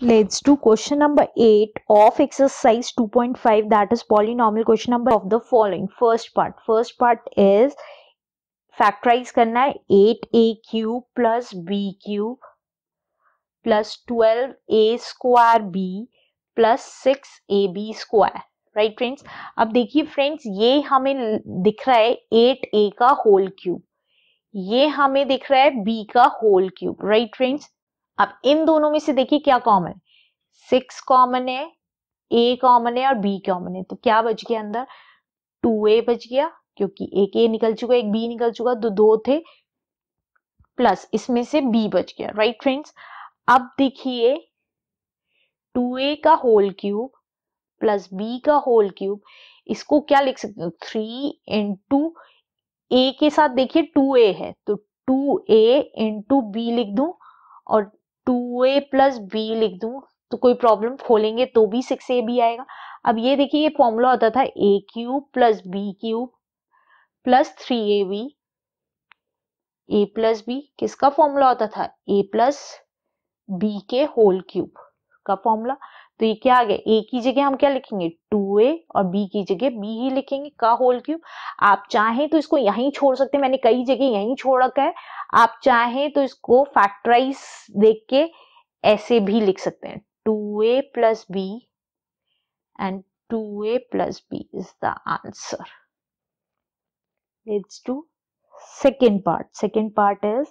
Let's do question number 8 of exercise 2.5 that is polynomial question number of the following. First part. First part is factorise करना है eight a cube plus b cube plus twelve a square b plus six a b square right friends अब देखिए friends ये हमें दिख रहा है eight ए का होल क्यूब ये हमें दिख रहा है बी का होल क्यूब राइट फ्रेंड्स अब इन दोनों में से देखिए क्या कॉमन है सिक्स कॉमन है ए कॉमन है और बी कॉमन है तो क्या बच गया अंदर टू ए बच गया क्योंकि एक ए निकल चुका एक बी निकल चुका तो दो थे प्लस इसमें से बी बच गया राइट फ्रेंड्स अब देखिए टू ए का होल क्यूब प्लस बी का होल क्यूब इसको क्या लिख सकते हो थ्री इंटू ए के साथ देखिए टू ए है तो टू ए इंटू बी लिख दू और टू ए प्लस बी लिख दू तो कोई प्रॉब्लम खोलेंगे तो भी सिक्स ए बी आएगा अब ये देखिए ये फॉर्मूला होता था a cube plus b cube plus three a b a plus b किसका फॉर्मूला होता था ए प्लस बी के होल क्यूब का फॉर्मूला तो ये क्या आ गया ए की जगह हम क्या लिखेंगे टू ए और बी की जगह बी ही लिखेंगे का होल क्यूब आप चाहें तो इसको यहीं छोड़ सकते हैं मैंने कई जगह यहीं छोड़ रखा है आप चाहें तो इसको फैक्टराइज देख के ऐसे भी लिख सकते हैं two a plus b and two a plus b is the answer let's second part second part is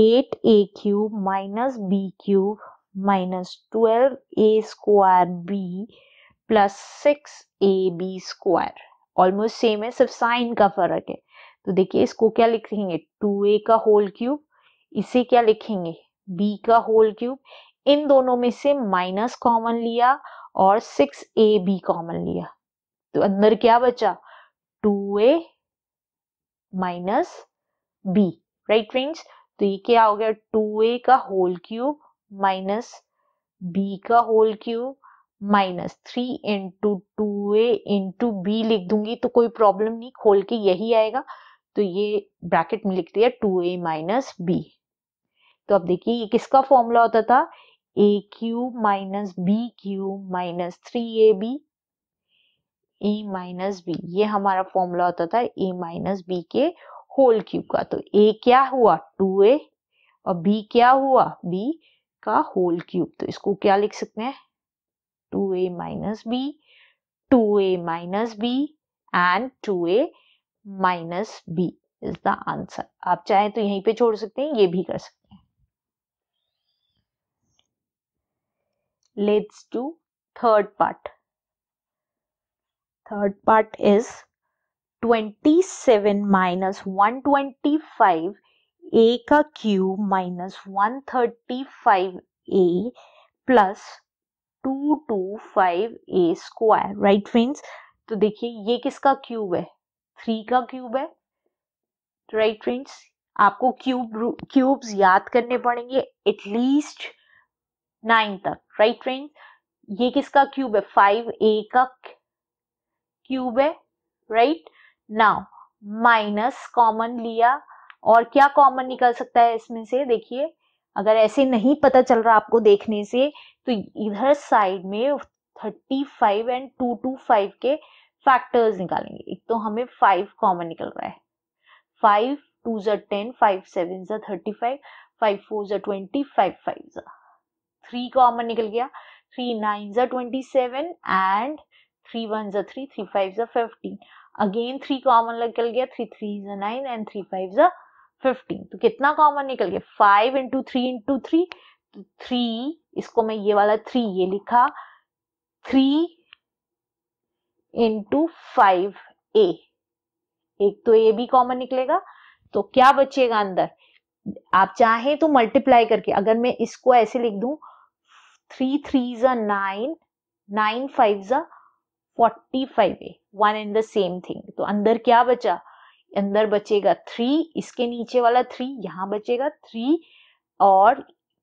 eight a cube minus b cube minus twelve a square b plus six a b square almost same है सिर्फ sign का फर्क है तो देखिए इसको क्या लिखेंगे टू ए का होल क्यूब इसे क्या लिखेंगे बी का होल क्यूब इन दोनों में से माइनस कॉमन लिया और सिक्स ए बी कॉमन लिया तो अंदर क्या बचा two a minus b right friends तो ये क्या हो गया टू ए का होल क्यूब माइनस बी का whole cube minus three into two a into b लिख दूंगी तो कोई प्रॉब्लम नहीं खोल के यही आएगा तो ये ब्रैकेट में लिख दिया टू ए माइनस बी तो अब देखिए ये किसका फॉर्मूला होता था a cube minus b cube minus three a b a minus b ये हमारा फॉर्मूला होता था ए माइनस बी के होल क्यूब का तो ए क्या हुआ टू ए और बी क्या हुआ बी का होल क्यूब तो इसको क्या लिख सकते हैं two a minus b two a minus b and two a minus b is the answer आप चाहे तो यहीं पे छोड़ सकते हैं ये भी कर सकते हैं let's two third part third part is 27 twenty five a का cube minus one thirty five a plus two two five a square right friends तो देखिए ये किसका क्यूब है थ्री का क्यूब है राइट फ्रेंड्स आपको क्यूब क्यूब्स याद करने पड़ेंगे एटलीस्ट नाइन तक राइट फ्रेंड्स ये किसका क्यूब है फाइव ए का क्यूब है राइट नाउ माइनस कॉमन लिया और क्या कॉमन निकल सकता है इसमें से देखिए अगर ऐसे नहीं पता चल रहा आपको देखने से तो इधर साइड में thirty five and two two five के फैक्टर्स निकालेंगे एक तो हमें फाइव कॉमन निकल रहा है फाइव टू जर टेन फाइव सेवन जर थर्टी फाइव फाइव फोर जर ट्वेंटी फाइव फाइव जर थ्री कॉमन निकल गया थ्री नाइन जर twenty seven and three one जर थ्री थ्री फाइव जर फिफ्टीन अगेन थ्री कॉमन निकल गया थ्री थ्री जर नाइन एंड थ्री फाइव ज़ा फिफ्टीन तो कितना कॉमन निकल गया five into three into three three इसको मैं ये वाला थ्री ये लिखा थ्री इंटू फाइव ए एक तो ए भी कॉमन निकलेगा तो क्या बचेगा अंदर आप चाहें तो मल्टीप्लाई करके अगर मैं इसको ऐसे लिख दू थ्री थ्री जा नाइन नाइन फाइव जा forty five a one in the same thing तो अंदर क्या बचा अंदर बचेगा थ्री इसके नीचे वाला थ्री यहाँ बचेगा थ्री और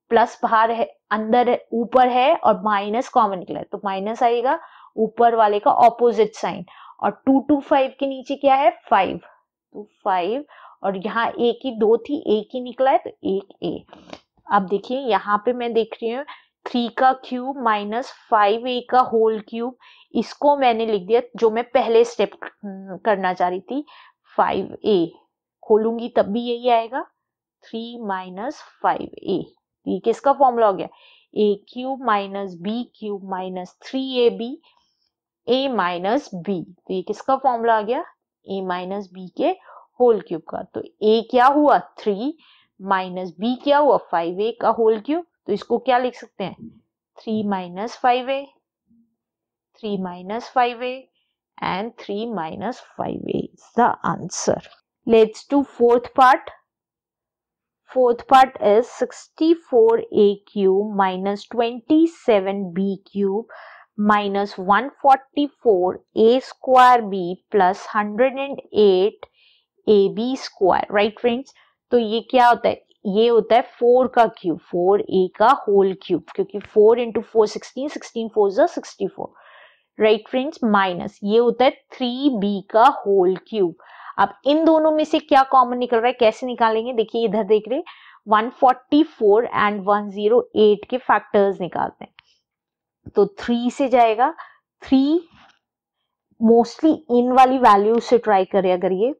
प्लस बाहर है अंदर ऊपर है और माइनस कॉमन निकला है तो माइनस आएगा ऊपर वाले का ऑपोजिट साइन और टू टू फाइव के नीचे क्या है फाइव टू फाइव और यहाँ एक ही दो थी एक ही निकला है तो एक ए अब देखिए यहाँ पे मैं देख रही हूँ थ्री का क्यूब माइनस फाइव ए का होल क्यूब इसको मैंने लिख दिया जो मैं पहले स्टेप हम्म, करना चाह रही थी फाइव ए खोलूंगी तब भी यही आएगा थ्री माइनस फाइव ए ये किसका फॉर्मूला हो गया a cube minus b cube minus three a b a minus b तो ये किसका फॉर्मूला तो आ गया ए माइनस बी के होल क्यूब का तो ए क्या हुआ थ्री माइनस बी क्या हुआ फाइव ए का होल क्यूब तो इसको क्या लिख सकते हैं three minus five a three minus five a and 3 minus 5a is the answer. Let's do fourth part. Fourth part is 64a cube minus 27b cube minus 144a square b plus 108ab square. Right friends? So, what is this? ये होता है 4 का cube 4 a whole cube. Cube 4 into 4 16 16 4 is 64 right friends minus ये होता है three b का whole cube अब इन दोनों में से क्या कॉमन निकल रहा है कैसे निकालेंगे देखिए इधर देख रहे 144 एंड 108 के फैक्टर्स निकालते हैं तो थ्री से जाएगा थ्री मोस्टली इन वाली वैल्यू से ट्राई करें अगर ये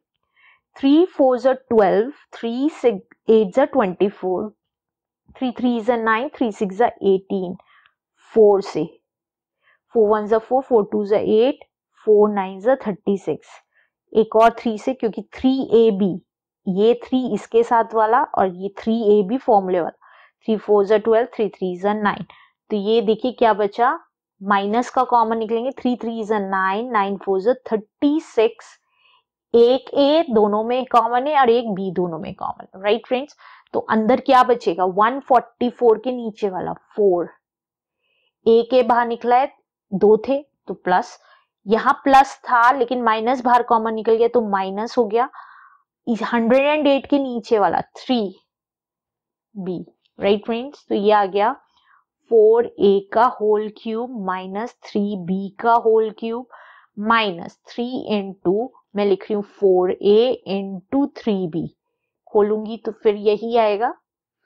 थ्री फोर जो ट्वेल्व थ्री सिक्स एट जो ट्वेंटी फोर थ्री थ्री जो नाइन थ्री सिक्स जो एटीन फोर से फोर वन ज़ा फोर फोर टू ज़ा एट फोर नाइन ज़ा थर्टी सिक्स एक और थ्री से क्योंकि थ्री ए बी ये थ्री इसके साथ वाला और ये थ्री ए बी फॉर्मूले वाला थ्री फोर ज़ा ट्वेल्व थ्री थ्री ज़ा नाइन तो ये देखिए क्या बचा माइनस का कॉमन निकलेंगे थ्री थ्री ज़ा नाइन नाइन फोर ज़ा थर्टी सिक्स एक ए दोनों में कॉमन है और एक बी दोनों में कॉमन राइट फ्रेंड्स तो अंदर क्या बचेगा 144 के नीचे वाला फोर ए के बाहर निकला है दो थे तो प्लस यहाँ प्लस था लेकिन माइनस बाहर कॉमन निकल गया तो माइनस हो गया हंड्रेड एंड एट के नीचे वाला थ्री बी राइट फ्रेंड्स तो ये आ गया फोर ए का whole cube minus three b का whole cube minus three in two मैं लिख रही हूँ four a in two three b खोलूंगी तो फिर यही आएगा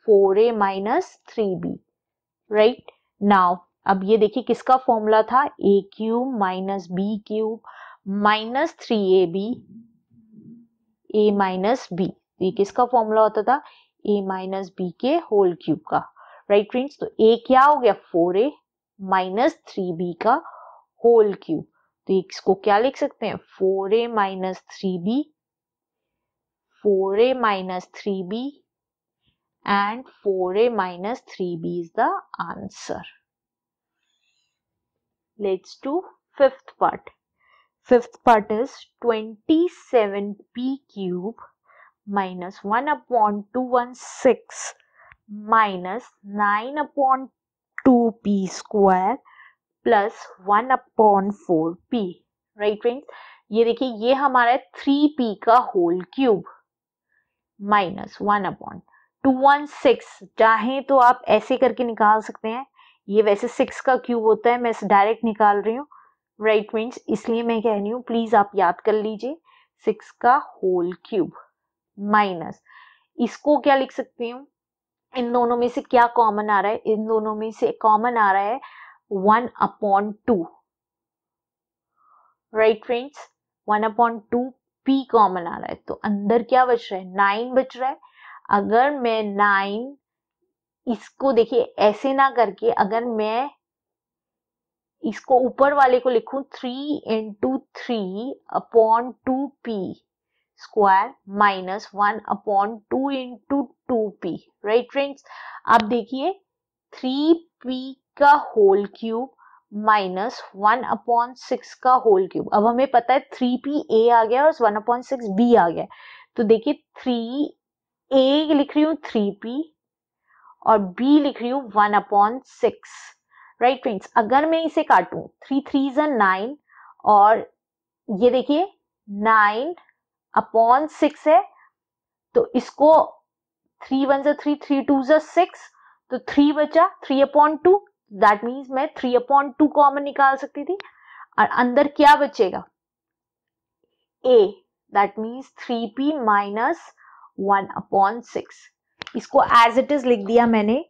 four a minus three b right now अब ये देखिए किसका फॉर्मूला था a cube minus b cube minus three a b a minus b ये किसका फॉर्मूला होता था ए माइनस बी के होल क्यूब का राइट फ्रेंड्स तो ए क्या हो गया four a minus three b का होल क्यूब तो इसको क्या लिख सकते हैं four a minus three b four a minus three b and four a minus three b is the answer leads to fifth part. Fifth part is 27p cube minus 1 upon 216 minus 9 upon 2p square plus 1 upon 4p. Right, friends? ये देखिए ये हमारा three p का whole cube minus one upon two one six चाहे तो आप ऐसे करके निकाल सकते हैं ये वैसे सिक्स का क्यूब होता है मैं डायरेक्ट निकाल रही हूँ राइट मीन्स इसलिए मैं कह रही हूँ प्लीज़ आप याद कर लीजिए सिक्स का होल क्यूब माइनस इसको क्या लिख सकती हूँ इन दोनों में से क्या कॉमन आ रहा है इन दोनों में से कॉमन आ रहा है one upon two right friends one upon two p common आ रहा है तो अंदर क्या बच रहा है नाइन बच रहा है अगर मैं नाइन इसको देखिए ऐसे ना करके अगर मैं इसको ऊपर वाले को लिखूं three into three upon two p square minus one upon two into two p right friends आप देखिए थ्री पी का whole cube minus one upon six का होल क्यूब अब हमें पता है थ्री पी ए आ गया और वन अपॉन सिक्स बी आ गया तो देखिए थ्री ए लिख रही हूँ थ्री पी और बी लिख रही हूँ one upon six right friends अगर मैं इसे काटू थ्री थ्री जन नाइन और ये देखिए नाइन अपॉन सिक्स है तो इसको थ्री वन जो थ्री थ्री टू जो सिक्स तो थ्री बचा three upon two that means मैं थ्री अपॉन टू कॉमन निकाल सकती थी और अंदर क्या बचेगा a that means three p minus one upon six इसको एज इट इज लिख दिया मैंने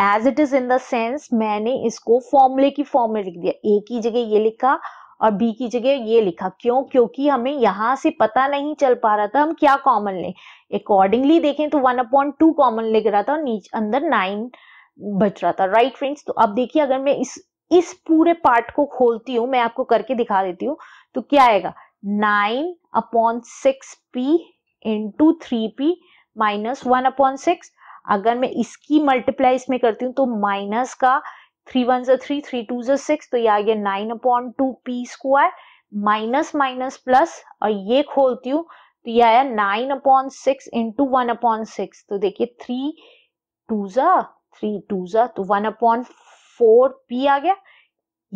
as it is in the sense मैंने इसको फॉर्मूले की फॉर्म में लिख दिया ए की जगह ये लिखा और बी की जगह ये लिखा क्यों क्योंकि हमें यहां से पता नहीं चल पा रहा था हम क्या कॉमन लें अकॉर्डिंगली देखें तो वन अपॉइंट टू कॉमन लिख रहा था और नीचे अंदर नाइन बच रहा था राइट right, फ्रेंड्स तो अब देखिए अगर मैं इस इस पूरे पार्ट को खोलती हूँ मैं आपको करके दिखा देती हूँ तो क्या आएगा nine upon six p into three p minus one upon six अगर मैं इसकी मल्टीप्लाई इसमें करती हूँ तो माइनस का थ्री वन जो थ्री थ्री टू जो सिक्स तो ये आ गया nine upon two p square minus minus plus और ये खोलती हूँ तो ये आया nine upon six into one upon six तो देखिए थ्री टू जा थ्री टू जा तो वन अपॉन फोर पी आ गया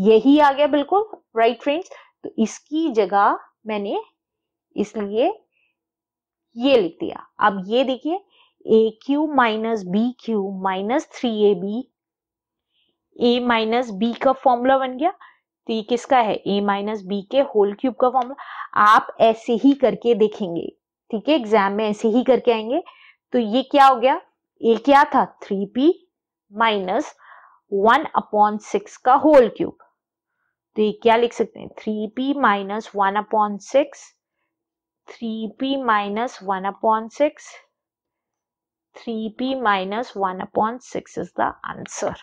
यही आ गया बिल्कुल राइट फ्रेंड्स तो इसकी जगह मैंने इसलिए ये लिख दिया अब ये देखिए a cube minus b cube minus three a b a minus b का फॉर्मूला बन गया तो ये किसका है ए माइनस बी के होल क्यूब का फॉर्मूला आप ऐसे ही करके देखेंगे ठीक है एग्जाम में ऐसे ही करके आएंगे तो ये क्या हो गया ए क्या था three p minus one upon six का होल क्यूब तो ये क्या लिख सकते हैं three p minus one upon six 3p minus 1 upon 6 3p minus 1 upon 6 is the answer.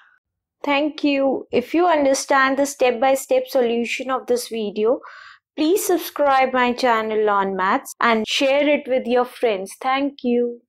Thank you. If you understand the step-by-step -step solution of this video, please subscribe my channel on maths and share it with your friends. Thank you.